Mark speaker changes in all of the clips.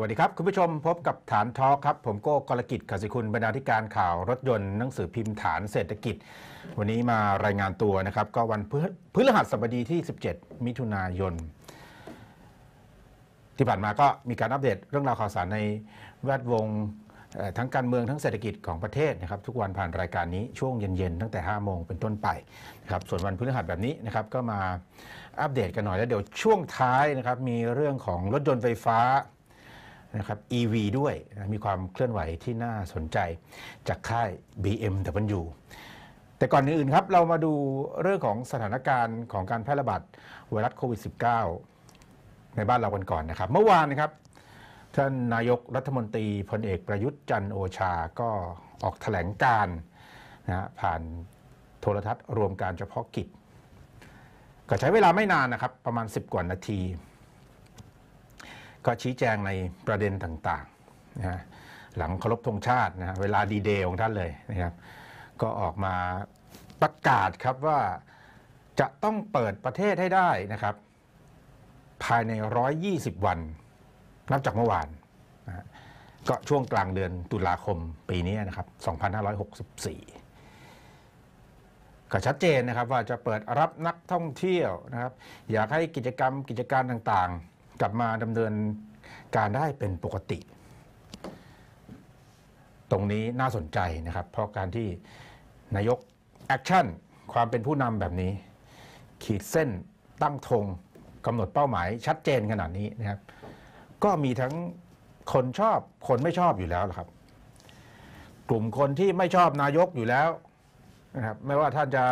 Speaker 1: วัสดีครับ คุณผู้ชมพบกับฐานทอครับ ผมโก้กรกิจขสิคุณบรรณาธิการข่าวรถยนต์หนังสือพิมพ์ฐานเศรษฐกิจ วันนี้มารายงานตัวนะครับ ก็วันพฤหัสบดีที่ 17 มิถุนายน ที่ผ่านมาก็มีการอัปเดตเรื่องราวข่าวสารในแวดวงทั้งการเมืองทั้งเศรษฐกิจของประเทศนะครับ ทุกวันผ่านรายการนี้ช่วงเย็นๆตั้งแต่5โมงเป็นต้นไปนะครับส่วนวันพฤหัสแบบนี้นะครับก็มาอัปเดตกันหน่อยแล้วเดี๋ยวช่วงท้ายนะครับมีเรื่องของรถยนต์ไฟฟ้านะครับ EV ด้วยนะมีความเคลื่อนไหวที่น่าสนใจจากค่าย BMW แต่ก่อนอื่นครับเรามาดูเรื่องของสถานการณ์ของการแพร่ระบาดไวรัสโควิด -19 ในบ้านเรากันก่อนนะครับ เมื่อวานนะครับ ท่านนายกรัฐมนตรีพลเอกประยุทธ์จันโอชา ก็ออกถแถลงการนะผ่านโทรทัศน์รวมการเฉพาะกิจ ก็ใช้เวลาไม่นานนะครับ ประมาณ 10 กว่านาทีก็ชี้แจงในประเด็นต่างๆนะหลังเคารพธงชาตินะเวลาดีเดย์ของท่านเลยนะครับก็ออกมาประกาศครับว่าจะต้องเปิดประเทศให้ได้นะครับ ภายใน 120 วันนับจากเมื่อวานนะก็ช่วงกลางเดือนตุลาคมปีนี้นะครับ2564 ก็ชัดเจนนะครับว่าจะเปิดรับนักท่องเที่ยวนะครับอยากให้กิจกรรมกิจการต่าง ๆกลับมาดำเนินการได้เป็นปกติ ตรงนี้น่าสนใจนะครับ เพราะการที่นายกแอคชั่นความเป็นผู้นำแบบนี้ ขีดเส้นตั้งธงกำหนดเป้าหมาย ชัดเจนขนาดนี้นะครับ ก็มีทั้งคนชอบคนไม่ชอบอยู่แล้วครับ กลุ่มคนที่ไม่ชอบนายกอยู่แล้วนะครับ ไม่ว่าท่านจะ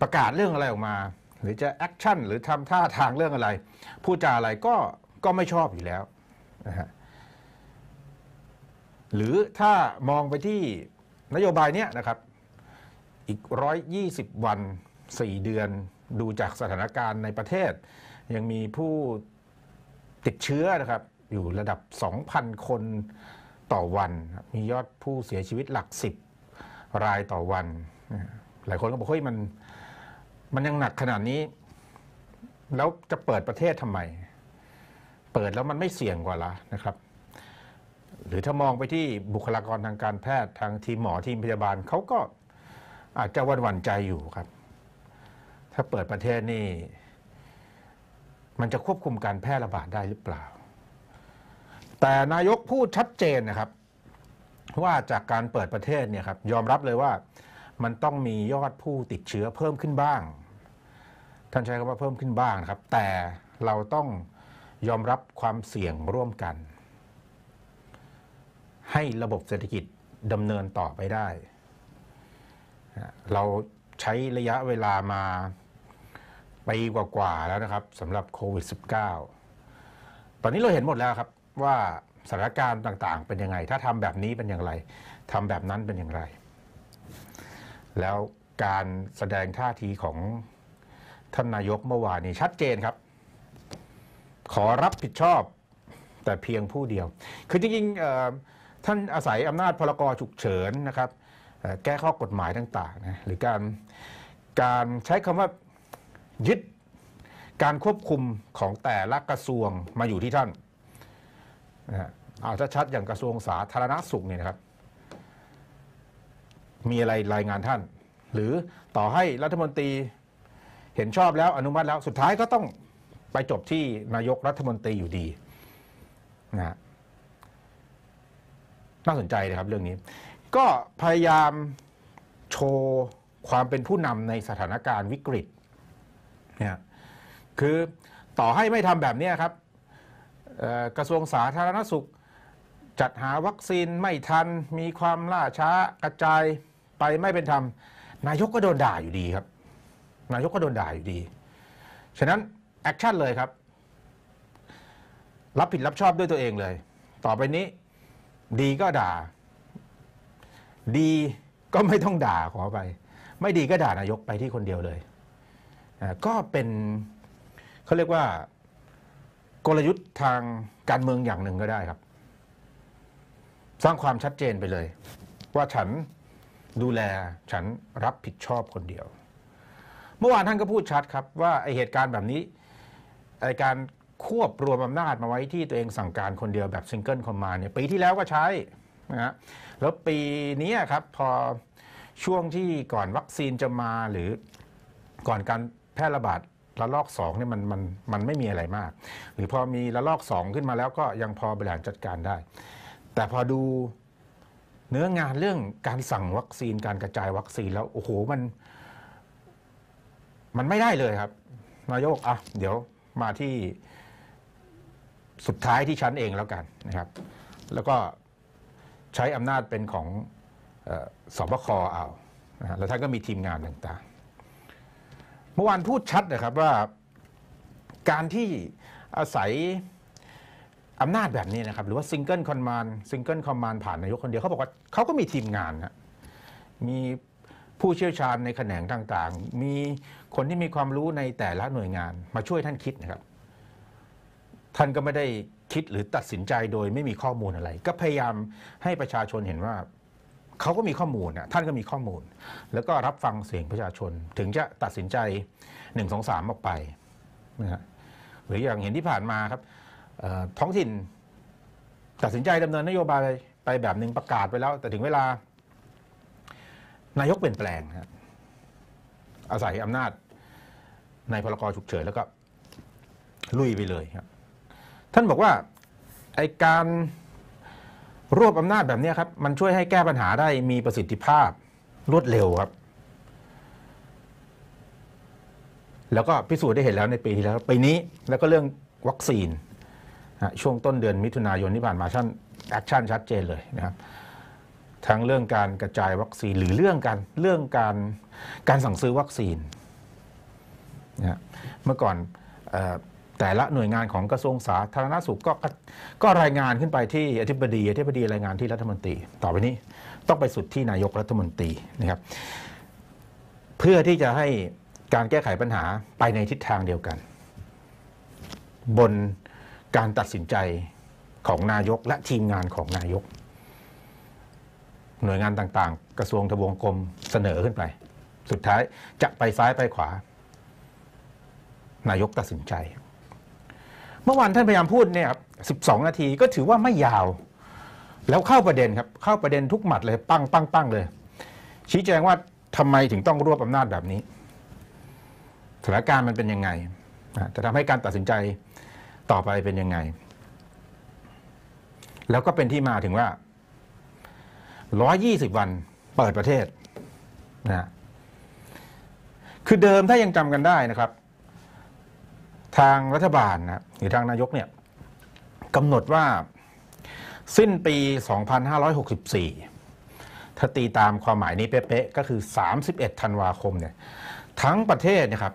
Speaker 1: ประกาศเรื่องอะไรออกมาหรือจะแอคชั่นหรือทำท่าทางเรื่องอะไรพูดจาอะไรก็ก็ไม่ชอบอยู่แล้วนะฮะหรือถ้ามองไปที่นโยบายเนี้ยนะครับ อีก 120 วัน 4 เดือนดูจากสถานการณ์ในประเทศ ยังมีผู้ติดเชื้อนะครับ อยู่ระดับ 2,000 คนต่อวัน มียอดผู้เสียชีวิตหลัก 10 รายต่อวัน หลายคนก็บอกเฮ้ยมันมันยังหนักขนาดนี้ แล้วจะเปิดประเทศทำไม เปิดแล้วมันไม่เสี่ยงกว่าละนะครับ หรือถ้ามองไปที่บุคลากรทางการแพทย์ทางทีมหมอทีมพยาบาลเขาก็อาจจะวันวันใจอยู่ครับ ถ้าเปิดประเทศนี่ มันจะควบคุมการแพร่ระบาดได้หรือเปล่า แต่นายกพูดชัดเจนนะครับว่าจากการเปิดประเทศเนี่ยครับยอมรับเลยว่า มันต้องมียอดผู้ติดเชื้อเพิ่มขึ้นบ้างท่านใช้คำว่าเพิ่มขึ้นบ้างนะครับ แต่เราต้องยอมรับความเสี่ยงร่วมกัน ให้ระบบเศรษฐกิจดำเนินต่อไปได้ เราใช้ระยะเวลามาปีกว่าๆแล้วนะครับสำหรับโควิด -19 ตอนนี้เราเห็นหมดแล้วครับว่าสถานการณ์ต่างๆเป็นยังไง ถ้าทำแบบนี้เป็นอย่างไรทำแบบนั้นเป็นอย่างไร แล้วการแสดงท่าทีของท่านนายกเมื่อวานนี้ชัดเจนครับ ขอรับผิดชอบแต่เพียงผู้เดียว คือจริงๆท่านอาศัยอำนาจพลกรฉุกเฉินนะครับแก้ข้อกฎหมายต่างๆนะหรือการการใช้คำว่ายึดการควบคุมของแต่ละกระทรวงมาอยู่ที่ท่านเอาชัดๆอย่างกระทรวงสาธารณสุขเนี่ยนะครับ มีอะไรรายงานท่าน หรือต่อให้รัฐมนตรีเห็นชอบแล้วอนุมัติแล้วสุดท้ายก็ต้องไปจบที่นายกรัฐมนตรีอยู่ดีนะน่าสนใจนะครับเรื่องนี้ ก็พยายามโชว์ความเป็นผู้นำในสถานการณ์วิกฤตเนี่ยคือต่อให้ไม่ทำแบบนี้ครับกระทรวงสาธารณสุข จัดหาวัคซีนไม่ทัน มีความล่าช้า กระจาย ไปไม่เป็นธรรมนายกก็โดนด่าอยู่ดีครับนายกก็โดนด่าอยู่ดี ฉะนั้นแอคชั่นเลยครับ รับผิดรับชอบด้วยตัวเองเลย ต่อไปนี้ ดีก็ด่า ดีก็ไม่ต้องด่าขอไป ไม่ดีก็ด่านายกไปที่คนเดียวเลย ก็เป็นเขาเรียกว่า กลยุทธ์ทางการเมืองอย่างหนึ่งก็ได้ครับ สร้างความชัดเจนไปเลย ว่าฉันดูแลฉันรับผิดชอบคนเดียวเมื่อวานท่านก็พูดชัดครับ ว่าไอเหตุการณ์แบบนี้ไอการควบรวมอำนาจมาไว้ที่ตัวเองสั่งการคนเดียวแบบซิงเกิลคอมมานเนี่ยปีที่แล้วก็ใช้นะฮะแล้วปีนี้ครับ พอช่วงที่ก่อนวัคซีนจะมาหรือก่อนการแพร่ระบาดระลอก2เนี่ยมันมันมันไม่มีอะไรมาก หรือพอมีระลอก 2 ขึ้นมาแล้วก็ยังพอบริหารจัดการได้ แต่พอดูเนื้องานเรื่องการสั่งวัคซีนการกระจายวัคซีนแล้วโอ้โหมันมันไม่ได้เลยครับนายกอ่ะเดี๋ยวมาที่สุดท้ายที่ชั้นเองแล้วกันนะครับ แล้วก็ใช้อำนาจเป็นของสอบคอเอาแล้วท่านก็มีทีมงานต่างๆ เมื่อวานพูดชัดนะครับว่าการที่อาศัยอำนาจแบบนี้นะครับ หรือว่าซิงเกิลคอมมานด์ซิงเกิลคอมมานด์ผ่านนายกคนเดียวเขาบอกว่าเขาก็มีทีมงานนะมีผู้เชี่ยวชาญในแขนงต่างๆ มีคนที่มีความรู้ในแต่ละหน่วยงาน มาช่วยท่านคิดนะครับท่านก็ไม่ได้คิดหรือตัดสินใจโดยไม่มีข้อมูลอะไร ก็พยายามให้ประชาชนเห็นว่าเขาก็มีข้อมูลนะท่านก็มีข้อมูล แล้วก็รับฟังเสียงประชาชนถึงจะตัดสินใจหนึ่งสองสามออกไปนะฮะหรืออย่างเห็นที่ผ่านมาครับท้องถิ่นตัดสินใจดำเนินนโยบายไปแบบหนึ่งประกาศไปแล้ว แต่ถึงเวลานายกเปลี่ยนแปลงฮะอาศัยอำนาจในพลกรฉุกเฉินแล้วก็ลุยไปเลยครับ ท่านบอกว่าไอการรวบอำนาจแบบนี้ครับมันช่วยให้แก้ปัญหาได้มีประสิทธิภาพรวดเร็วครับ แล้วก็พิสูจน์ได้เห็นแล้วในปีที่แล้วปีนี้ แล้วก็เรื่องวัคซีนช่วงต้นเดือนมิถุนายนที่ผ่านมาชั่นแอคชั่นชัดเจนเลยนะครับทั้งเรื่องการกระจายวัคซีนหรือเรื่องการเรื่องการการสั่งซื้อวัคซีนนะเมื่อก่อนแต่ละหน่วยงานของกระทรวงสาธารณสุขก็ก็รายงานขึ้นไปที่อธิบดี อธิบดีรายงานที่รัฐมนตรีต่อไปนี้ต้องไปสุดที่นายกรัฐมนตรีนะครับเพื่อที่จะให้การแก้ไขปัญหาไปในทิศทางเดียวกัน บนการตัดสินใจของนายกและทีมงานของนายกหน่วยงานต่างๆ กระทรวง ทบวง กรม เสนอขึ้นไป สุดท้ายจะไปซ้ายไปขวา นายกตัดสินใจ เมื่อวานท่านพยายามพูดเนี่ยครับ12 นาทีก็ถือว่าไม่ยาว แล้วเข้าประเด็นครับ เข้าประเด็นทุกหมัดเลยปังปังปังเลย ชี้แจงว่าทำไมถึงต้องรวบอำนาจแบบนี้ สถานการณ์มันเป็นยังไง จะทำให้การตัดสินใจต่อไปเป็นยังไง แล้วก็เป็นที่มาถึงว่า120 วันเปิดประเทศนะคือเดิมถ้ายังจำกันได้นะครับ ทางรัฐบาลนะหรือทางนายกเนี่ยกำหนดว่าสิ้นปี 2564 ถ้าตีตามความหมายนี้เป๊ะๆ ก็คือ 31ธันวาคมเนี่ยทั้งประเทศนะครับ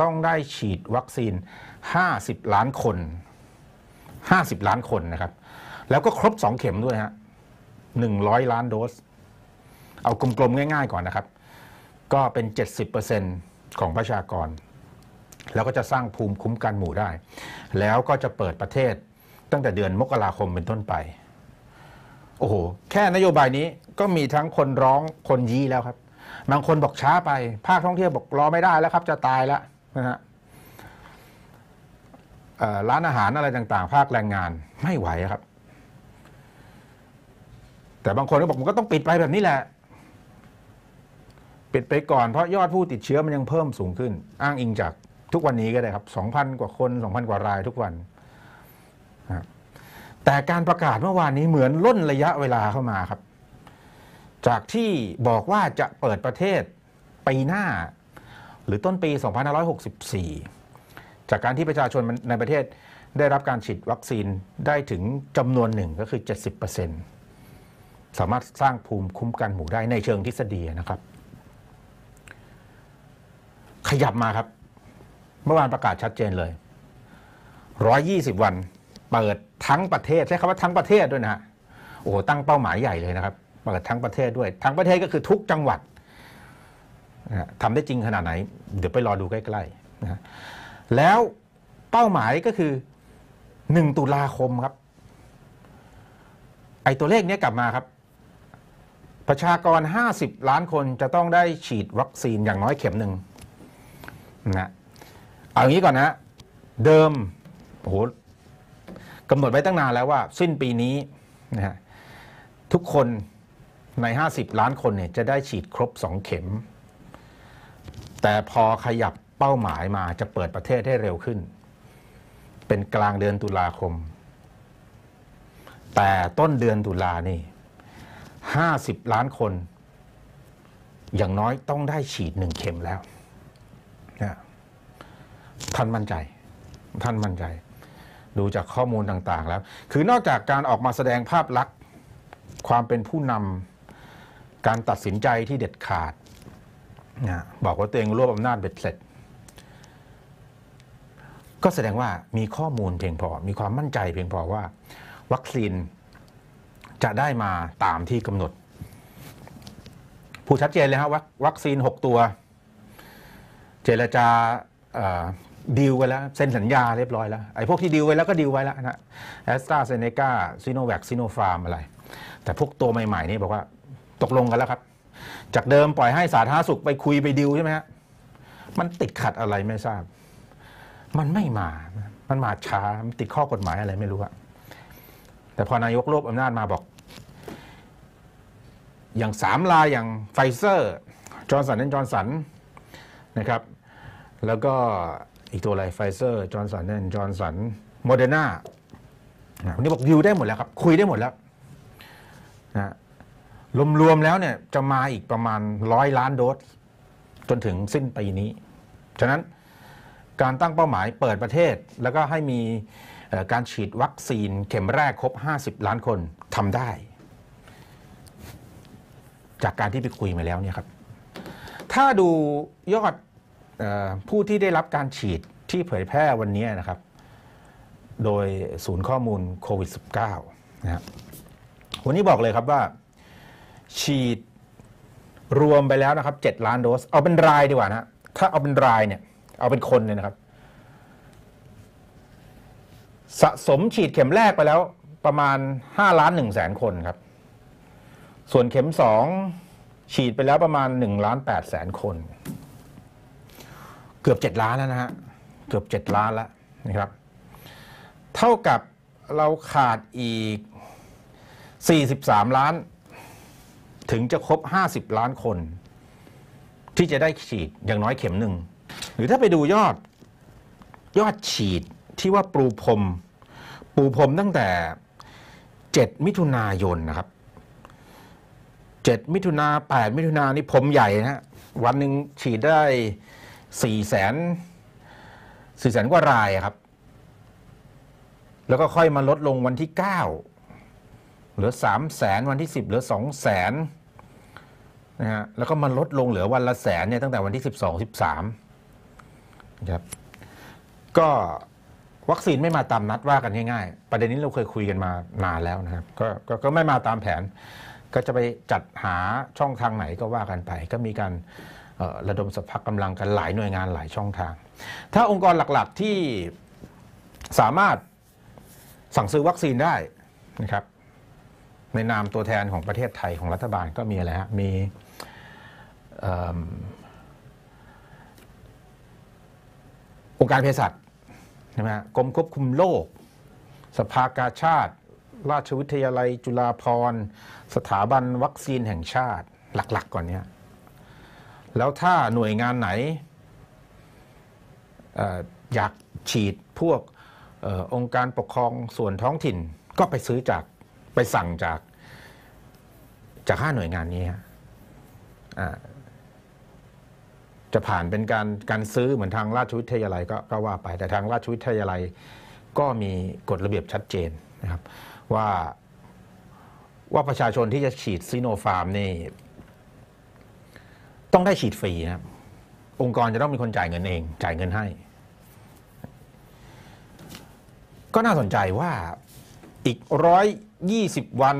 Speaker 1: ต้องได้ฉีดวัคซีน 50 ล้านคน 50 ล้านคนนะครับ แล้วก็ครบ 2 เข็มด้วยฮะ100ล้านโดส เอากลมๆง่ายๆก่อนนะครับ ก็เป็น 70%ของประชากร แล้วก็จะสร้างภูมิคุ้มกันหมู่ได้ แล้วก็จะเปิดประเทศตั้งแต่เดือนมกราคมเป็นต้นไป โอ้โห แค่นโยบายนี้ก็มีทั้งคนร้อง คนยี้แล้วครับ บางคนบอกช้าไป ภาคท่องเที่ยวบอกรอไม่ได้แล้วครับ จะตายแล้วนะฮะร้านอาหารอะไรต่างๆ ภาคแรงงานไม่ไหวครับแต่บางคนก็บอกมันก็ต้องปิดไปแบบนี้แหละ ปิดไปก่อนเพราะยอดผู้ติดเชื้อมันยังเพิ่มสูงขึ้น อ้างอิงจากทุกวันนี้ก็ได้ครับ 2,000 กว่าคน 2,000 กว่ารายทุกวันแต่การประกาศเมื่อวานนี้เหมือนล่นระยะเวลาเข้ามาครับ จากที่บอกว่าจะเปิดประเทศปีหน้า หรือต้นปี2564 จากการที่ประชาชนในประเทศ ได้รับการฉีดวัคซีนได้ถึงจำนวนหนึ่งก็คือ70%เสามารถสร้างภูมิคุ้มกันหมู่ได้ในเชิงทฤษฎีนะครับ ขยับมาครับ เมื่อวานประกาศชัดเจนเลย 120 วันเปิดทั้งประเทศใช้คำว่าทั้งประเทศด้วยนะฮะโอ้ตั้งเป้าหมายใหญ่เลยนะครับเปิดทั้งประเทศด้วย ทั้งประเทศก็คือทุกจังหวัดทำได้จริงขนาดไหนเดี๋ยวไปรอดูใกล้ๆนะแล้วเป้าหมายก็คือ1ตุลาคมครับไอตัวเลขเนี้ยกลับมาครับประชากร 50 ล้านคนจะต้องได้ฉีดวัคซีนอย่างน้อยเข็มหนึ่งนะเอาอย่างนี้ก่อนนะ เดิมโอ้โหกำหนดไว้ตั้งนานแล้วว่าสิ้นปีนี้นะฮะทุกคนใน 50 ล้านคนเนี่ย จะได้ฉีดครบ 2 เข็ม แต่พอขยับเป้าหมายมาจะเปิดประเทศให้เร็วขึ้น เป็นกลางเดือนตุลาคม แต่ต้นเดือนตุลานี่ห้าสิบล้านคนอย่างน้อยต้องได้ฉีดหนึ่งเข็มแล้วนะท่านมั่นใจ ท่านมั่นใจ ดูจากข้อมูลต่าง ๆ แล้ว คือนอกจากการออกมาแสดงภาพลักษณ์ ความเป็นผู้นำการตัดสินใจที่เด็ดขาดนะบอกว่าตัวเองรวบอำนาจเบ็ดเสร็จ ก็แสดงว่ามีข้อมูลเพียงพอ มีความมั่นใจเพียงพอว่าวัคซีนจะได้มาตามที่กำหนด ผู้ชัดเจนเลยฮะวัคซีน 6 ตัว เจรจาดีลไว้แล้วเซ็นสัญญาเรียบร้อยแล้วไอ้พวกที่ดีลไว้แล้วก็ดีลไว้แล้วนะแอสตราเซเนกาซิโนแวคซิโนฟาร์มอะไร แต่พวกตัวใหม่ ๆ นี่บอกว่าตกลงกันแล้วครับ จากเดิมปล่อยให้สาธารณสุขไปคุยไปดีลใช่ไหมฮะมันติดขัดอะไรไม่ทราบ มันไม่มา มันมาช้ามันติดข้อกฎหมายอะไรไม่รู้อะแต่พอนายกรวบอำนาจมาบอก อย่างสามลายอย่างไฟเซอร์จอร์นสันและจอร์นสันนะครับแล้วก็อีกตัวอะไรไฟเซอร์จอร์นสันและจอร์นสันโมเดอร์นาวันนี้บอกดิวได้หมดแล้วครับ คุยได้หมดแล้วนะรวม ๆ แล้วเนี่ยจะมาอีกประมาณร้อยล้านโดสจนถึงสิ้นปีนี้ ฉะนั้นการตั้งเป้าหมายเปิดประเทศแล้วก็ให้มีการฉีดวัคซีนเข็มแรกครบ 50 ล้านคนทำได้ จากการที่ไปคุยมาแล้วเนี่ยครับ ถ้าดูยอดผู้ที่ได้รับการฉีดที่เผยแพร่วันนี้นะครับ โดยศูนย์ข้อมูลโควิด -19 นะครับวันนี้บอกเลยครับว่า ฉีดรวมไปแล้วนะครับ 7 ล้านโดส เอาเป็นรายดีกว่านะ ถ้าเอาเป็นรายเนี่ย เอาเป็นคนเลยนะครับสะสมฉีดเข็มแรกไปแล้วประมาณ5ล้าน1แสนคนครับ ส่วนเข็ม 2 ฉีดไปแล้วประมาณ1ล้าน8แสนคนเกือบ7ล้านแล้วนะฮะเกือบ 7 ล้านแล้วนะครับ เท่ากับเราขาดอีก 43 ล้าน ถึงจะครบ 50 ล้านคน ที่จะได้ฉีดอย่างน้อยเข็มหนึ่ง หรือถ้าไปดูยอด ยอดฉีดที่ว่าปรูพรมปูพรมตั้งแต่ 7 มิถุนายนนะครับ 7 มิถุนา8 มิถุนานี่ผมใหญ่นะ วันหนึ่งฉีดได้ 4 แสน4แสนกว่ารายครับ แล้วก็ค่อยมาลดลงวันที่ 9 เหลือ 3 แสนวันที่ 10 เหลือ 2 แสนนะฮะ แล้วก็มาลดลงเหลือวันละแสนเนี่ยตั้งแต่วันที่ 12 13 นะครับ ก็วัคซีนไม่มาตามนัดว่ากันง่ายๆประเด็นนี้เราเคยคุยกันมานานแล้วนะครับกกก็ไม่มาตามแผนก็จะไปจัดหาช่องทางไหนก็ว่ากันไป ก็มีการระดมสภัพกำลังกันหลายหน่วยงานหลายช่องทาง ถ้าองค์กรหลักๆที่สามารถสั่งซื้อวัคซีนได้นะครับในนามตัวแทนของประเทศไทยของรัฐบาลก็มีอะไรฮะมีองค์การเภสัชช่ไหมกรมควบคุมโรคสภากาชาติ ราชวิทยาลัยจุฬาภรณ์ สถาบันวัคซีนแห่งชาติหลักๆก่อนเนี้ยแล้วถ้าหน่วยงานไหนออยากฉีดพวกอองค์การปกครองส่วนท้องถิ่นก็ไปซื้อจากไปสั่งจากจากห้าหน่วยงานนี้ฮะจะผ่านเป็นการการซื้อเหมือนทางราชวิทยาลัย ก็ก็ว่าไปแต่ทางราชวิทยาลัย ก็มีกฎระเบียบชัดเจนนะครับ ว่าว่าประชาชนที่จะฉีดซีโนฟาร์มนี่ต้องได้ฉีดฟรีนะครับองค์กรจะต้องมีคนจ่ายเงินเอง จ่ายเงินให้ ก็น่าสนใจว่าอีกร้อยยี่สิบวัน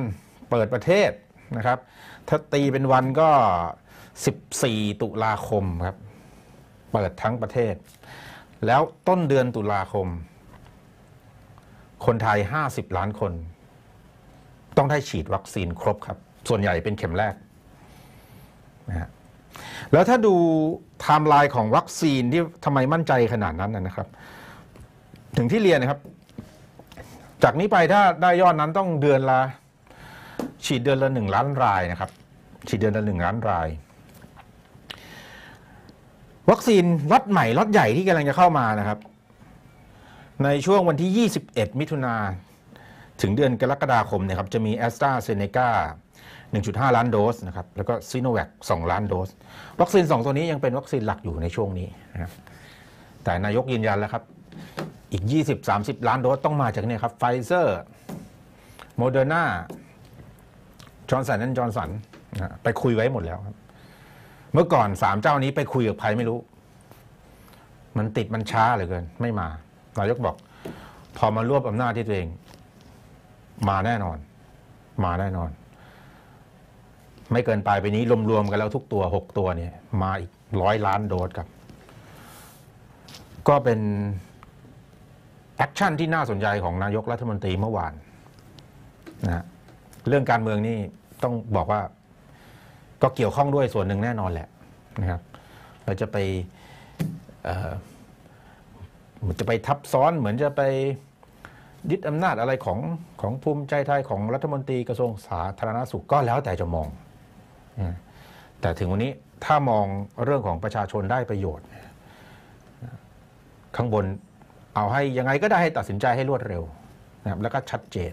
Speaker 1: เปิดประเทศนะครับ ถ้าตีเป็นวันก็ 14 ตุลาคมครับเปิดทั้งประเทศ แล้วต้นเดือนตุลาคม คนไทย 50 ล้านคน ต้องได้ฉีดวัคซีนครบครับ ส่วนใหญ่เป็นเข็มแรกนะฮะแล้วถ้าดูไทม์ไลน์ของวัคซีนที่ทำไมมั่นใจขนาดนั้นนะครับ ถึงที่เรียนนะครับ จากนี้ไปถ้าได้ยอดนั้นต้องเดือนละ ฉีดเดือนละหนึ่งล้านรายนะครับ ฉีดเดือนละหนึ่งล้านรายวัคซีนล็อตใหม่ล็อตใหญ่ที่กำลังจะเข้ามานะครับ ในช่วงวันที่ 21 มิถุนาถึงเดือนกรกฎาคมเนี่ยครับจะมี a s t r a z เซ e c a 1.5 ล้านโดสนะครับแล้วก็ซีโนแวค2ล้านโดส วัคซีน 2 ตัวนี้ยังเป็นวัคซีนหลักอยู่ในช่วงนี้นะครับแต่นายกยืนยันแล้วครับอีก 20-30 ล้านโดสต้องมาจากเนี่ยครับไฟเซอร์โมเดอร์นาจอร์นสันนัะนจอร์นสันไปคุยไว้หมดแล้วครับเมื่อก่อนสามเจ้านี้ไปคุยกับใครไม่รู้ มันติดมันช้าเหลือเกิน ไม่มา นายกบอก พอมารวบอำนาจที่ตัวเอง มาแน่นอน มาแน่นอน ไม่เกินปลายไปนี้ รวมๆกันแล้วทุกตัวหกตัวเนี่ย มาอีกร้อยล้านโดสครับ ก็เป็นแอคชั่นที่น่าสนใจของนายกรัฐมนตรีเมื่อวานนะ เรื่องการเมืองนี่ต้องบอกว่าก็เกี่ยวข้องด้วยส่วนหนึ่งแน่นอนแหละนะครับ เราจะไปจะไปทับซ้อนเหมือนจะไปยึดอำนาจอะไรของ ของภูมิใจไทยของรัฐมนตรีกระทรวงสาธารณสุขก็แล้วแต่จะมอง แต่ถึงวันนี้ถ้ามองเรื่องของประชาชนได้ประโยชน์ ข้างบนเอาให้ยังไงก็ได้ให้ตัดสินใจให้รวดเร็วนะครับแล้วก็ชัดเจน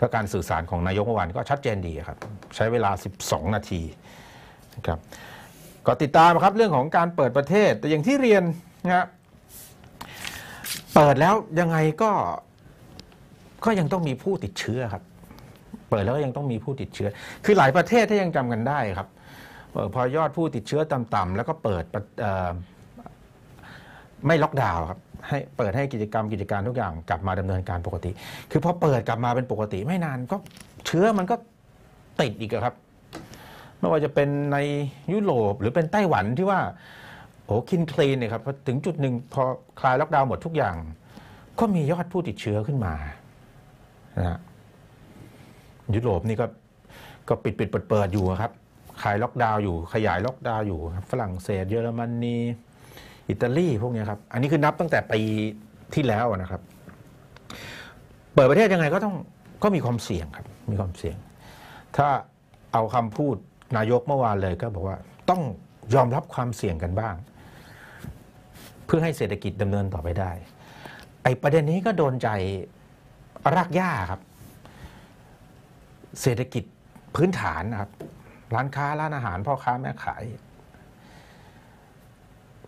Speaker 1: ก็การสื่อสารของนายกเมื่อวานก็ชัดเจนดีครับ ใช้เวลา 12 นาทีนะครับก็ติดตามครับเรื่องของการเปิดประเทศ แต่อย่างที่เรียนนะเปิดแล้วยังไงก็ก็ยังต้องมีผู้ติดเชื้อครับ เปิดแล้วก็ยังต้องมีผู้ติดเชื้อ คือหลายประเทศถ้ายังจำกันได้ครับ พอยอดผู้ติดเชื้อต่ำๆแล้วก็เปิดไม่ล็อกดาวน์ครับให้เปิดให้กิจกรรมกิจการทุกอย่าง กลับมาดำเนินการปกติ คือพอเปิดกลับมาเป็นปกติไม่นาน ก็เชื้อมันก็ติดอีกครับ ไม่ว่าจะเป็นในยุโรปหรือเป็นไต้หวันที่ว่า โอ้คินคลีนเนี่ยครับถึงจุดหนึ่งพอคลายล็อกดาวน์หมดทุกอย่าง ก็มียอดผู้ติดเชื้อขึ้นมานะยุโรปนี่ก็ก็ปิดปิดเปิดเปิดอยู่ครับคลายล็อกดาวน์อยู่ ขยายล็อกดาวน์อยู่ฝรั่งเศสเยอรมนีอิตาลีพวกนี้ครับ อันนี้คือนับตั้งแต่ปีที่แล้วนะครับ เปิดประเทศยังไงก็ต้องก็มีความเสี่ยงครับ มีความเสี่ยง ถ้าเอาคำพูดนายกเมื่อวานเลยก็บอกว่าต้องยอมรับความเสี่ยงกันบ้าง เพื่อให้เศรษฐกิจดำเนินต่อไปได้ ไอ้ประเด็นนี้ก็โดนใจรากหญ้าครับ เศรษฐกิจพื้นฐานนะครับ ร้านค้าร้านอาหารพ่อค้าแม่ขาย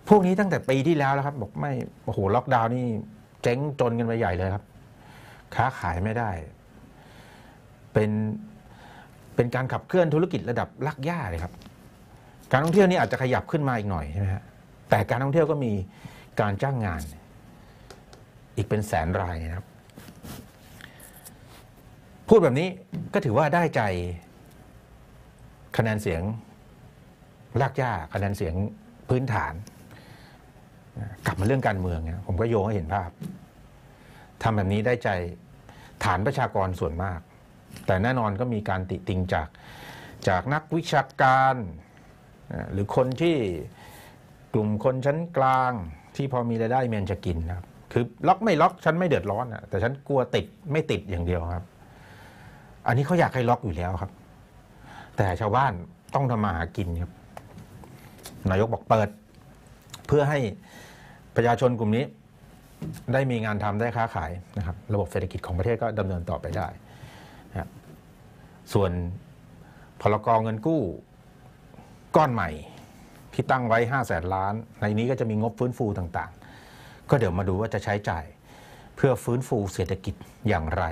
Speaker 1: พวกนี้ตั้งแต่ปีที่แล้วแล้วครับ บอกไม่โอ้โหล็อกดาวน์นี่เจ๊งจนกันไปใหญ่เลยครับ ค้าขายไม่ได้ เป็นเป็นการขับเคลื่อนธุรกิจระดับลักย่าเลยครับ การท่องเที่ยวนี่อาจจะขยับขึ้นมาอีกหน่อยใช่ไหมฮะแต่การท่องเที่ยวก็มีการจ้างงาน อีกเป็นแสนรายนะครับ พูดแบบนี้ก็ถือว่าได้ใจคะแนนเสียงลากย่าคะแนนเสียงพื้นฐานกลับมาเรื่องการเมืองเนี่ย ผมก็โยงให้เห็นภาพทำแบบนี้ได้ใจฐานประชากรส่วนมาก แต่แน่นอนก็มีการติติงจากจากนักวิชาการหรือคนที่กลุ่มคนชั้นกลาง ที่พอมีรายได้เมียนจะกินครับ คือ ล็อกไม่ล็อกฉันไม่เดือดร้อนอะแต่ฉันกลัวติดไม่ติดอย่างเดียวครับ อันนี้เขาอยากให้ล็อกอยู่แล้วครับ แต่ชาวบ้านต้องทำมาหากินครับนายกบอกเปิดพื่อให้ประชาชนกลุ่มนี้ได้มีงานทำได้ค้าขายนะครับ ระบบเศรษฐกิจของประเทศก็ดำเนินต่อไปได้นะส่วน พลกองเงินกู้ก้อนใหม่ที่ตั้งไว้ห้าแสนล้าน ในนี้ก็จะมีงบฟื้นฟูต่างๆ ก็เดี๋ยวมาดูว่าจะใช้จ่ายเพื่อฟื้นฟูเศรษฐกิจอย่างไร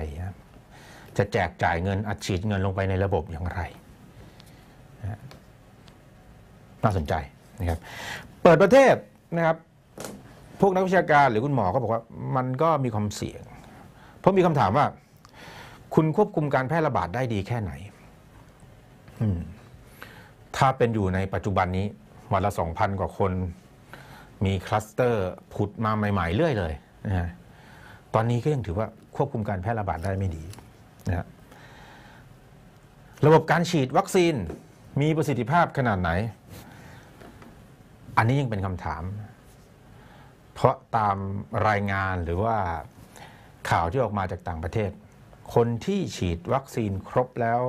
Speaker 1: จะแจกจ่ายเงินอัดฉีดเงินลงไปในระบบอย่างไร น่าสนใจนะครับเปิดประเทศนะครับ พวกนักวิชาการหรือคุณหมอก็บอกว่ามันก็มีความเสี่ยงเพราะมีคำถามว่า คุณควบคุมการแพร่ระบาดได้ดีแค่ไหน ถ้าเป็นอยู่ในปัจจุบันนี้วันละสองพันกว่าคน มีคลัสเตอร์ผุดมาใหม่ ๆ เรื่อยเลยนะตอนนี้ก็ยังถือว่าควบคุมการแพร่ระบาดได้ไม่ดีนะระบบการฉีดวัคซีนมีประสิทธิภาพขนาดไหนอันนี้ยังเป็นคำถาม เพราะตามรายงานหรือว่าข่าวที่ออกมาจากต่างประเทศ คนที่ฉีดวัคซีนครบแล้ว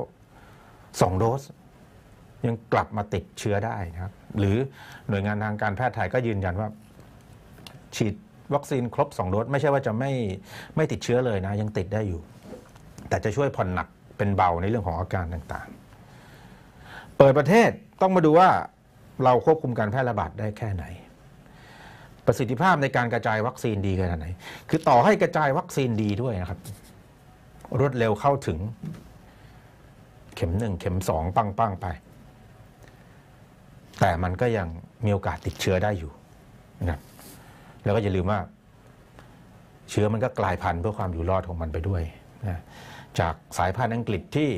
Speaker 1: สองโดส ยังกลับมาติดเชื้อได้นะครับ หรือหน่วยงานทางการแพทย์ไทยก็ยืนยันว่า ฉีดวัคซีนครบสองโดส ไม่ใช่ว่าจะไม่ไม่ติดเชื้อเลยนะ ยังติดได้อยู่ แต่จะช่วยผ่อนหนักเป็นเบาในเรื่องของอาการต่างๆ เปิดประเทศต้องมาดูว่าเราควบคุมการแพร่ระบาดได้แค่ไหน ประสิทธิภาพในการกระจายวัคซีนดีขนาดไหน คือต่อให้กระจายวัคซีนดีด้วยนะครับ รวดเร็วเข้าถึง เข็มหนึ่งเข็มสองปังปังไป แต่มันก็ยังมีโอกาสติดเชื้อได้อยู่นะแล้วก็อย่าลืมว่า เชื้อมันก็กลายพันธุ์เพื่อความอยู่รอดของมันไปด้วยนะจากสายพันธุ์อังกฤษที่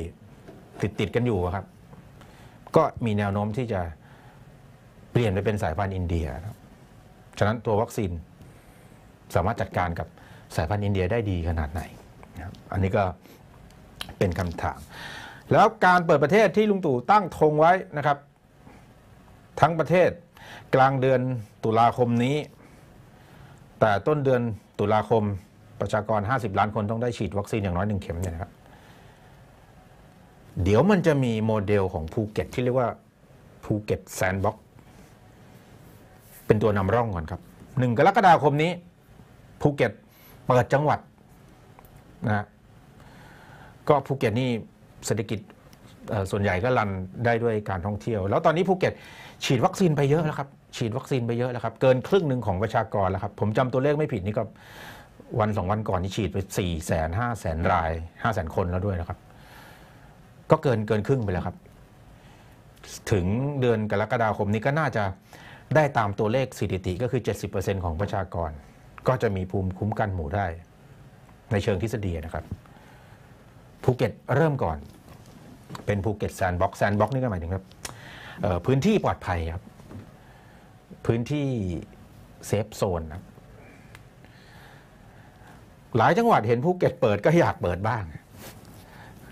Speaker 1: ติดติดกันอยู่ครับ ก็มีแนวโน้มที่จะเปลี่ยนไปเป็นสายพันธุ์อินเดียครับ ฉะนั้นตัววัคซีนสามารถจัดการกับสายพันธุ์อินเดียได้ดีขนาดไหนนะครับ อันนี้ก็เป็นคำถาม แล้วการเปิดประเทศที่ลุงตู่ตั้งธงไว้นะครับ ทั้งประเทศกลางเดือนตุลาคมนี้ แต่ต้นเดือนตุลาคมประชากร 50 ล้านคนต้องได้ฉีดวัคซีนอย่างน้อยหนึ่งเข็มเนี่ยนะครับเดี๋ยวมันจะมีโมเดลของภูเก็ตที่เรียกว่าภูเก็ตแซนด์บ็อกเป็นตัวนำร่องก่อนครับ หนึ่งกรกฎาคมนี้ ภูเก็ตเปิดจังหวัดนะ ก็ภูเก็ตนี่เศรษฐกิจส่วนใหญ่ก็รันได้ด้วยการท่องเที่ยว แล้วตอนนี้ภูเก็ตฉีดวัคซีนไปเยอะแล้วครับ ฉีดวัคซีนไปเยอะแล้วครับเกินครึ่งหนึ่งของประชากรแล้วครับผมจำตัวเลขไม่ผิดนี่ก็วันสองวันก่อนนี่ฉีดไปสี่แสนห้าแสนรายห้าแสนคนแล้วด้วยนะครับ ก็เกินเกินครึ่งไปแล้วครับ ถึงเดือนกรกฎาคมนี้ก็น่าจะได้ตามตัวเลขสถิติก็คือ 70%ของประชากร ก็จะมีภูมิคุ้มกันหมู่ได้ ในเชิงทฤษฎีนะครับภูเก็ตเริ่มก่อนเป็นภูเก็ตแซนบ็อกแซนบ็อกนี่ก็หมายถึงครับพื้นที่ปลอดภัยครับ พื้นที่เซฟโซนครับหลายจังหวัดเห็นภูเก็ตเปิดก็อยากเปิดบ้าง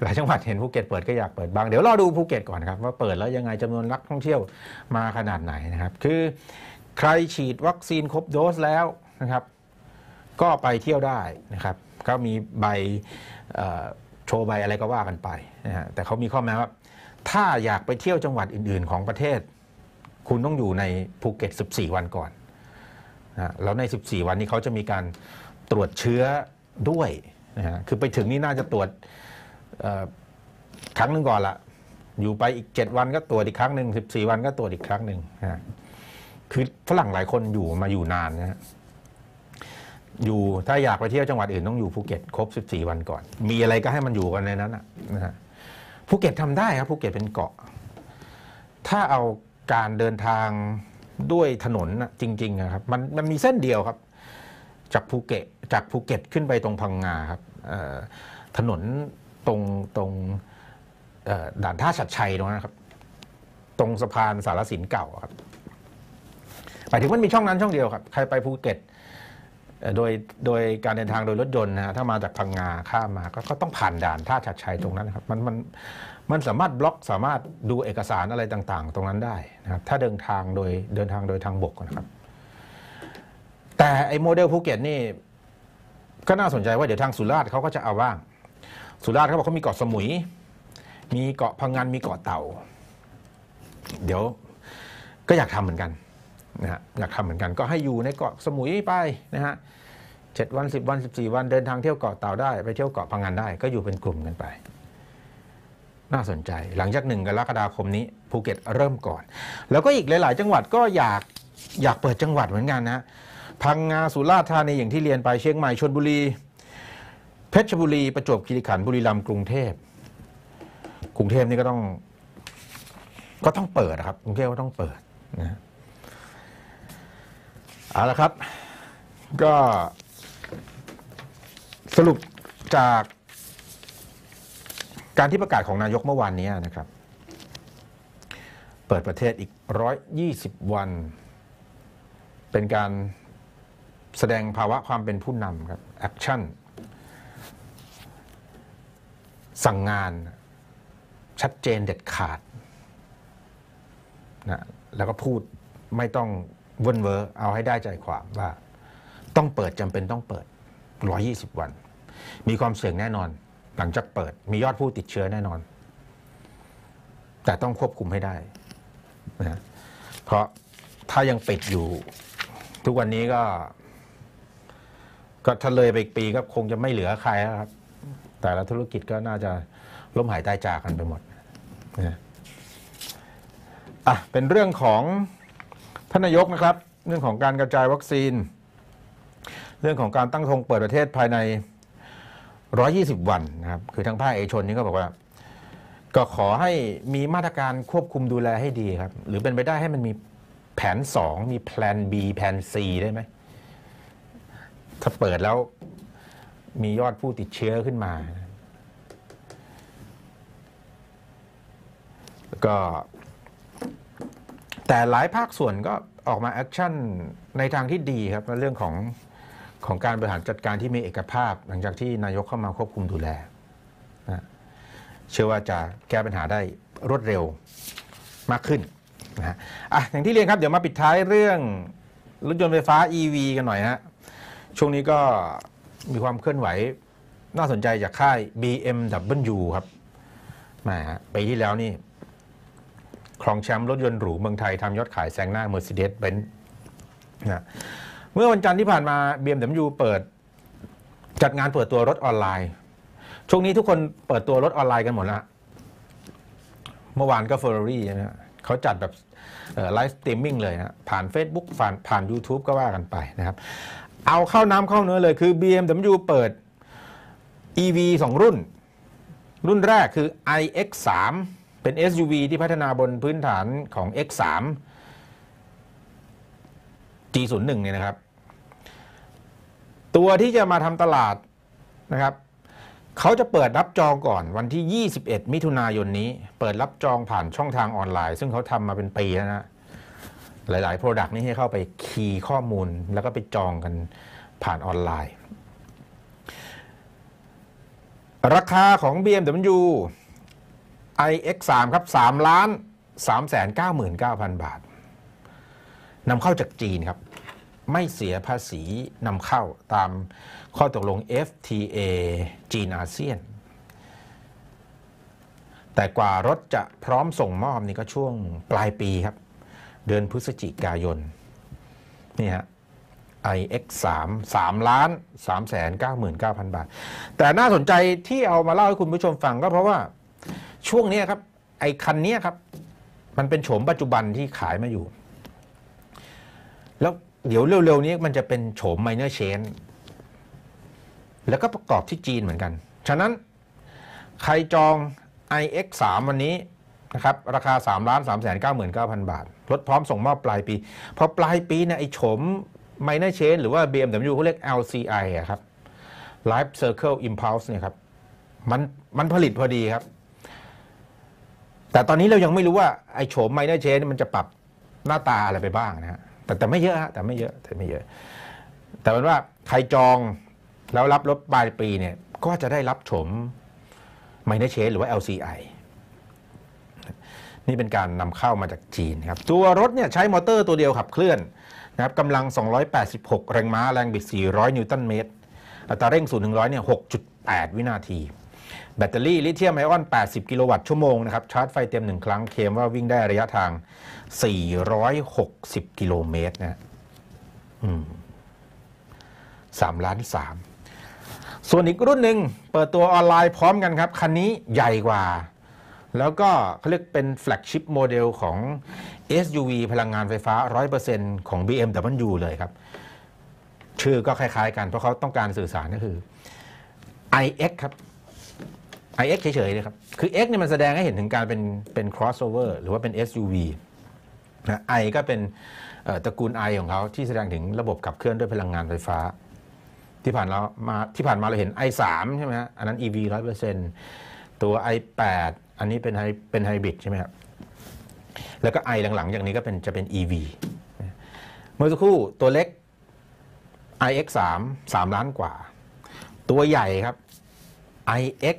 Speaker 1: หลายจังหวัดเห็นภูเก็ตเปิดก็อยากเปิดบ้าง เดี๋ยวรอดูภูเก็ตก่อนครับว่าเปิดแล้วยังไงจำนวนนักท่องเที่ยวมาขนาดไหนนะครับ คือใครฉีดวัคซีนครบโดสแล้วนะครับก็ไปเที่ยวได้นะครับ ก็มีใบโชว์ใบอะไรก็ว่ากันไปนะฮะแต่เขามีข้อแม้ว่า ถ้าอยากไปเที่ยวจังหวัดอื่นๆของประเทศ คุณต้องอยู่ในภูเก็ต 14 วันก่อนนะแล้วใน 14 วันนี้เขาจะมีการตรวจเชื้อด้วยนะฮะคือไปถึงนี่น่าจะตรวจครั้งหนึ่งก่อนละ อยู่ไปอีก 7 วันก็ตรวจอีกครั้งหนึ่ง14 วันก็ตรวจอีกครั้งหนึ่งฮะคือฝรั่งหลายคนอยู่มาอยู่นานนะอยู่ถ้าอยากไปเที่ยวจังหวัดอื่นต้อง อยู่ภูเก็ตครบ 14 วันก่อน มีอะไรก็ให้มันอยู่กันในนั้นนะฮะ ภูเก็ตทำได้ครับภูเก็ตเป็นเกาะ ถ้าเอาการเดินทางด้วยถนนจริงๆะครับมันมันมีเส้นเดียวครับจากภูเก็ตจากภูเก็ตขึ้นไปตรงพังงาครับถนนตรงตรงด่านท่าชัดชัยตรงนั้นครับ ตรงสะพานสารสินเก่าครับหมายถึงมันมีช่องนั้นช่องเดียวครับใครไปภูเก็ตโดยโดยการเดินทางโดยรถยนต์นะถ้ามาจากพังงาข้ามมาก็ต้องผ่านด่านท่าชัดชัยตรงนั้นครับ มันมันมันสามารถบล็อกสามารถดูเอกสารอะไรต่างๆ ตรงนั้นได้นะครับถ้าเดินทางโดยเดินทางโดยทางบกนะครับ แต่ไอ้โมเดลภูเก็ตนี่ ก็น่าสนใจว่าเดี๋ยวทางสุราษฎร์เขาก็จะเอาบ้างสุราษฎร์เขาบอกเขามีเกาะสมุยมีเกาะพังงานมีเกาะ เต่า เดี๋ยวก็อยากทำเหมือนกันนะฮะอยากทำเหมือนกันก็ให้อยู่ในเกาะสมุยไปนะฮะเจ็ดวันสิบวันสิบสี่วันเดินทางเที่ยวเกาะเต่าได้ไปเที่ยวเกาะพังงานได้ ก็อยู่เป็นกลุ่มกันไป น่าสนใจหลังจากหนึ่งกรกฎาคมนี้ภูเก็ต เริ่มก่อน แล้วก็อีกหลายๆจังหวัดก็อยากอยากเปิดจังหวัดเหมือนกันนะพังงาสุราษฎร์ธานีอย่างที่เรียนไปเชียงใหม่ชลบุรีเพชรบุรี ประจวบคีรีขันธ์บุรีรัมย์กรุงเทพ กรุงเทพนี่ก็ต้องก็ต้องเปิดครับกรุงเทพก็ต้องเปิดนะเอาละครับ ก็สรุปจากการที่ประกาศของนายกเมื่อวานนี้นะครับ เปิดประเทศอีก 120 วัน เป็นการแสดงภาวะความเป็นผู้นำครับ แอคชั่นสั่งงานชัดเจนเด็ดขาดนะแล้วก็พูดไม่ต้องวนเวอร์เอาให้ได้ใจความว่า ต้องเปิดจำเป็นต้องเปิด 120 วัน มีความเสี่ยงแน่นอน หลังจากเปิด มียอดผู้ติดเชื้อแน่นอน แต่ต้องควบคุมให้ได้นะเพราะถ้ายังปิดอยู่ทุกวันนี้ก็ ก็ถ้าเลยไปอีกปีก็คงจะไม่เหลือใครแล้วครับแต่ละธุรกิจก็น่าจะล้มหายตายจากกันไปหมดนะอ่ะ เป็นเรื่องของท่านนายกนะครับ เรื่องของการกระจายวัคซีน เรื่องของการตั้งธงเปิดประเทศภายใน 120 วันนะครับ คือทางภาคเอกชนนี่ก็บอกว่า ก็ขอให้มีมาตรการควบคุมดูแลให้ดีครับ หรือเป็นไปได้ให้มันมีแผน 2 มีแผน B แผน C ได้ไหม ถ้าเปิดแล้วมียอดผู้ติดเชื้อขึ้นมาก็ แต่หลายภาคส่วนก็ออกมาแอคชั่นในทางที่ดีครับเรื่องของของการบริหารจัดการที่มีเอกภาพ หลังจากที่นายกเข้ามาควบคุมดูแลนะเชื่อว่าจะแก้ปัญหาได้รวดเร็วมากขึ้นนะฮะอ่ะอย่างที่เรียนครับเดี๋ยวมาปิดท้ายเรื่อง รถยนต์ไฟฟ้า EV กันหน่อยฮนะช่วงนี้ก็มีความเคลื่อนไหวน่าสนใจจากค่าย BMW ครับมาฮะปีที่แล้วนี่ครองแชมป์รถยนต์หรูเมืองไทยทำยอดขายแซงหน้า Mercedes-Benz นะ เมื่อวันจันทร์ที่ผ่านมา BMW เปิด จัดงานเปิดตัวรถออนไลน์ ช่วงนี้ทุกคนเปิดตัวรถออนไลน์กันหมดละเมื่อวานก็ Ferrari นะเขาจัดแบบไลฟ์สตรีมมิ่งเลยนะ ผ่าน Facebook ผ่านผ่าน YouTube ก็ว่ากันไปนะครับเอาเข้าน้ำเข้าเนื้อเลยคือ BMW เปิด EV 2 รุ่น รุ่นแรกคือ iX3 เป็น SUV ที่พัฒนาบนพื้นฐานของ X3 G01 เนี่ยนะครับ ตัวที่จะมาทำตลาดนะครับเขาจะเปิดรับจองก่อนวันที่ 21 มิถุนายนนี้ เปิดรับจองผ่านช่องทางออนไลน์ ซึ่งเขาทำมาเป็นปีแล้วนะหลายๆ Product นี่ให้เข้าไปคีย์ข้อมูลแล้วก็ไปจองกันผ่านออนไลน์ ราคาของ BMW iX3 ครับ3ล้าน3 9 9 0 0 0 บาทนำเข้าจากจีนครับไม่เสียภาษีนำเข้าตามข้อตกลง FTA จีนอาเซียนแต่กว่ารถจะพร้อมส่งมอบนี่ก็ช่วงปลายปีครับเดือนพฤศจิกายนนี่ฮะ ix 3 3ล้าน3แสน9 9 0 0 0 บาท แต่น่าสนใจที่เอามาเล่าให้คุณผู้ชมฟังก็เพราะว่าช่วงนี้ครับ ไอ้คันนี้ครับ มันเป็นโฉมปัจจุบันที่ขายมาอยู่ แล้วเดี๋ยวเร็วๆนี้มันจะเป็นโฉมไมเนอร์เชนแล้วก็ประกอบที่จีนเหมือนกัน ฉะนั้นใครจอง ix 3วันนี้นะครับ ราคา 3 3าพันบาท รถพร้อมส่งมอบปลายปีพอปลายปีเนี่ยไอ้โฉมไมเนอร์เชนหรือว่า BMW เขาเรียก LCI อะครับ Life Circle Impulse เนี่ยครับมันมันผลิตพอดีครับ แต่ตอนนี้เรายังไม่รู้ว่าไอ้โฉมไมเนอร์เชนมันจะปรับหน้าตาอะไรไปบ้างนะฮะแต่แต่ไม่เยอะฮะแต่ไม่เยอะแต่ไม่เยอะ แต่มันว่า ใครจองแล้วรับรถปลายปีเนี่ยก็จะได้รับโฉมไมเนอร์เชนหรือว่า LCI นี่เป็นการนำเข้ามาจากจีนครับตัวรถเนี่ยใช้มอเตอร์ตัวเดียวขับเคลื่อนนะครับกำลัง 286 แรงม้าแรงบิด 400 นิวตันเมตรอัตราเร่งสูง100 เนี่ย 6.8 วินาที แบตเตอรี่ลิเธียมไอออน 80 กิโลวัตต์ชั่วโมงนะครับชาร์จไฟเต็ม 1 ครั้ง เคมว่าวิ่งได้ระยะทาง 460 กิโลเมตรนะสามล้านสามส่วนอีกรุ่นหนึ่ง เปิดตัวออนไลน์พร้อมกันครับคันนี้ใหญ่กว่าแล้วก็เขาเรียกเป็นแฟลกชิพโมเดลของ SUV พลังงานไฟฟ้า 100%ของ BMW เลยครับ ชื่อก็คล้ายๆกัน เพราะเขาต้องการสื่อสารก็คือ iX ครับ iX เฉยๆเลยครับ คือ X เนี่ยมันแสดงให้เห็นถึงการเป็นเป็น crossover หรือว่าเป็น SUV นะ i ก็เป็นตระกูล i ของเขาที่แสดงถึงระบบขับเคลื่อนด้วยพลังงานไฟฟ้า ที่ผ่านเรามาที่ผ่านมาเราเห็น i 3ใช่ไหมฮะอันนั้น EV 100%ตัว i 8อันนี้เป็นไฮเป็นไฮบริดใช่ไหมครับ แล้วก็ไอหลัง ๆ อย่างนี้ก็เป็นจะเป็น EV เมื่อสักครู่ ตัวเล็ก iX 3 3 ล้านกว่า ตัวใหญ่ครับ iX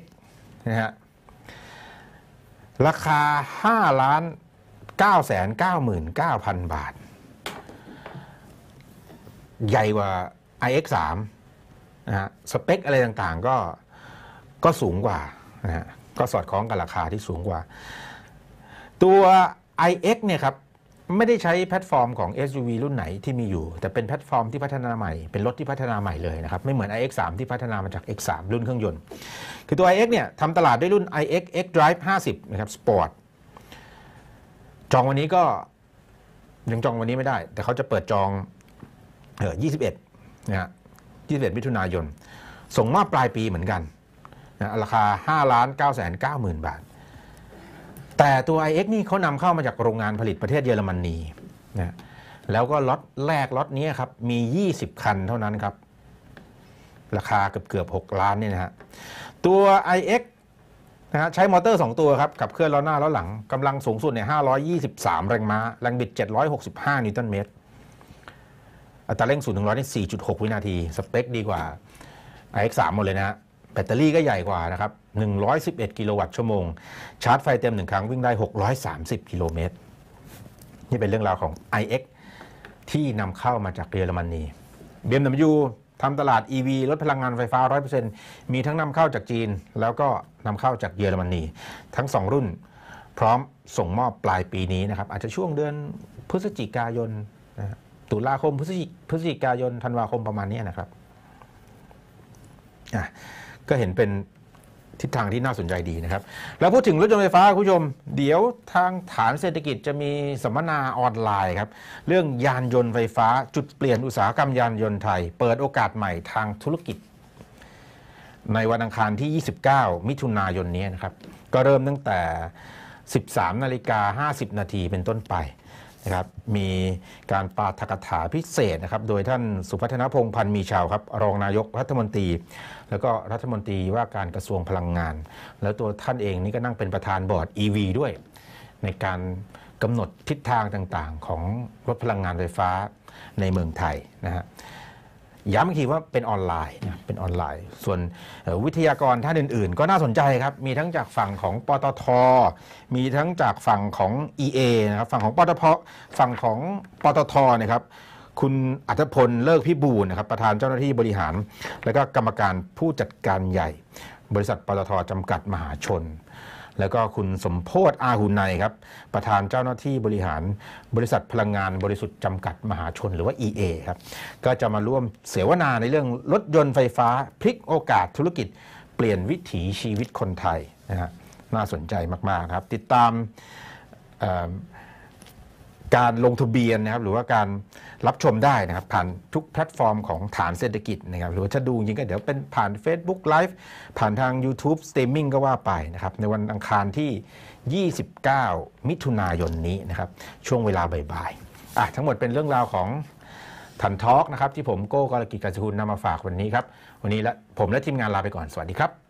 Speaker 1: นะฮะราคา 5 ล้าน9 9 9 0 0 0 บาท ใหญ่กว่า iX 3นะฮะสเปคอะไรต่างๆ ก็ก็สูงกว่านะฮะก็สอดคล้องกับราคาที่สูงกว่า ตัว iX เนี่ยครับไม่ได้ใช้แพลตฟอร์มของ SUV รุ่นไหนที่มีอยู่แต่เป็นแพลตฟอร์มที่พัฒนาใหม่ เป็นรถที่พัฒนาใหม่เลยนะครับไม่เหมือน iX3 ที่พัฒนามาจาก X3 รุ่นเครื่องยนต์ คือตัว iX เนี่ยทำตลาดด้วยรุ่น iX X Drive 50 นะครับ Sport จองวันนี้ก็ยังจองวันนี้ไม่ได้ แต่เขาจะเปิดจอง เออ21นะฮะ21มิถุนายนส่งมอบปลายปีเหมือนกันราคา5ล้าน9 9 0 0 0นบาท แต่ตัว iX นี่เขานำเข้ามาจากโรงงานผลิตประเทศเยอรมนนีนะ แล้วก็ล็อตแรกล็อตนี้ครับ มี 20 คันเท่านั้นครับ ราคาเกือบเกือบ6ล้านนี่นะฮะ ตัว iX นะฮะใช้มอเตอร์ 2 ตัวครับกับเคลื่อนล้อหน้าล้อหลังกำลังสูงสุดเนี่ย523 แรงม้า แรงบิด 765 นิวตันเมตร อัตราเร่ง0ถึง100นี่4.6 วินาทีสเปค ดีกว่า iX3 หมดเลยนะฮะแบตเตอรี่ก็ใหญ่กว่านะครับ 111 กิโลวัตต์ชั่วโมง ชาร์จไฟเต็มหนึ่งครั้งวิ่งได้ 630 กิโลเมตร นี่เป็นเรื่องราวของ iX ที่นำเข้ามาจากเยอรมนี BMW ทำตลาด EV รถพลังงานไฟฟ้า 100%มีทั้งนำเข้าจากจีน แล้วก็นำเข้าจากเยอรมนีทั้ง 2 รุ่นพร้อมส่งมอบปลายปีนี้นะครับ อาจจะช่วงเดือนพฤศจิกายนนะตุลาคมพฤศจิกายนธันวาคมประมาณนี้นะครับก็เห็นเป็นทิศทางที่น่าสนใจดีนะครับ แล้วพูดถึงรถยนต์ไฟฟ้าคุณผู้ชม เดี๋ยวทางฐานเศรษฐกิจจะมีสัมมนาออนไลน์ครับ เรื่องยานยนต์ไฟฟ้า จุดเปลี่ยนอุตสาหกรรมยานยนต์ไทย เปิดโอกาสใหม่ทางธุรกิจ ในวันอังคารที่ 29 มิถุนายนนี้นะครับ ก็เริ่มตั้งแต่ 13 นาฬิกา 50 นาทีเป็นต้นไปนะครับมีการปาฐกถาพิเศษนะครับ โดยท่านสุพัฒนพงษ์พันธ์มีชาวครับรองนายกรัฐมนตรี แล้วก็รัฐมนตรีว่าการกระทรวงพลังงาน แล้วตัวท่านเองนี่ก็นั่งเป็นประธานบอร์ด EV ด้วย ในการกำหนดทิศทางต่างๆ ของรถพลังงานไฟฟ้าในเมืองไทยนะฮะย้ำอีกทีว่าเป็นออนไลน์นะเป็นออนไลน์ ส่วนวิทยากรท่านอื่นๆ ก็น่าสนใจครับ มีทั้งจากฝั่งของปตท มีทั้งจากฝั่งของ EA นะครับ ฝั่งของปตทฝั่งของปตทนะครับ คุณอัธพลเลิกพิบูลนะครับประธานเจ้าหน้าที่บริหาร และก็กรรมการผู้จัดการใหญ่ บริษัทปตทจำกัดมหาชนแล้วก็คุณสมโพศ์อาหุนใยครับประธานเจ้าหน้าที่บริหารบริษัทพลังงานบริสุทธิ์จำกัดมหาชนหรือว่า EA ครับก็จะมาร่วมเสวนาในเรื่องรถยนต์ไฟฟ้า พลิกโอกาสธุรกิจเปลี่ยนวิถีชีวิตคนไทยนะฮะน่าสนใจมาก ๆ ครับ ติดตามการลงทะเบียนนะครับหรือว่าการรับชมได้นะครับผ่านทุกแพลตฟอร์มของฐานเศรษฐกิจนะครับหรือว่าดูยิงก็เดี๋ยวเป็นผ่าน Facebook Live ผ่านทาง YouTube Streaming ก็ว่าไปนะครับในวันอังคารที่ 29 มิถุนายนนี้นะครับช่วงเวลาบ่ายๆอ่ะทั้งหมดเป็นเรื่องราวของทันทอกนะครับที่ผมโก้กรกิจการสุนนำมาฝากวันนี้ครับ วันนี้และผมและทีมงานลาไปก่อนสวัสดีครับ